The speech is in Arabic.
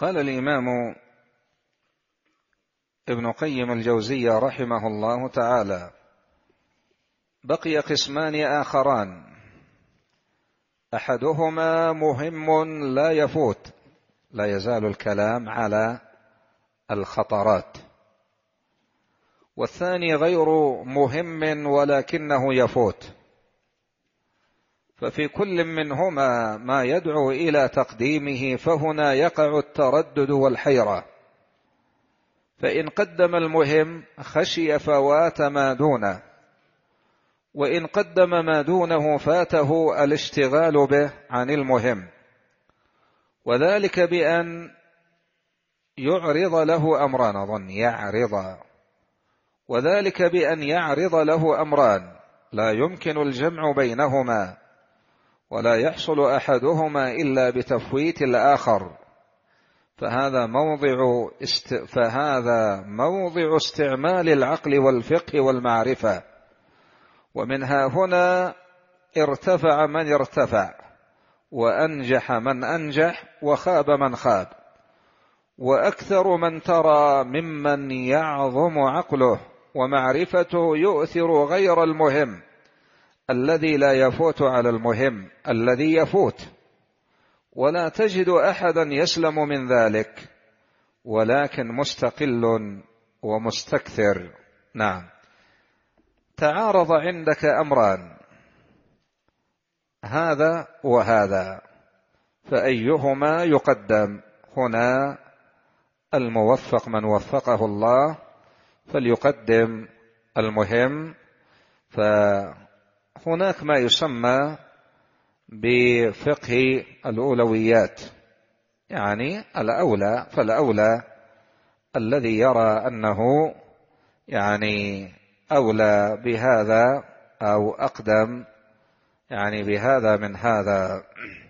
قال الإمام ابن قيم الجوزية رحمه الله تعالى بقي قسمان آخران أحدهما مهم لا يفوت لا يزال الكلام على الخطرات والثاني غير مهم ولكنه يفوت ففي كل منهما ما يدعو إلى تقديمه فهنا يقع التردد والحيرة فإن قدم المهم خشي فوات ما دونه وإن قدم ما دونه فاته الاشتغال به عن المهم وذلك بأن يعرض له أمران أظن يعرض وذلك بأن يعرض له أمران لا يمكن الجمع بينهما ولا يحصل أحدهما إلا بتفويت الآخر فهذا موضع است... فهذا موضع استعمال العقل والفقه والمعرفة ومنها هنا ارتفع من ارتفع وأنجح من أنجح وخاب من خاب وأكثر من ترى ممن يعظم عقله ومعرفته يؤثر غير المهم الذي لا يفوت على المهم الذي يفوت ولا تجد احدا يسلم من ذلك ولكن مستقل ومستكثر نعم تعارض عندك امران هذا وهذا فايهما يقدم هنا الموفق من وفقه الله فليقدم المهم ف هناك ما يسمى بفقه الأولويات يعني الأولى فالأولى الذي يرى أنه يعني أولى بهذا أو أقدم يعني بهذا من هذا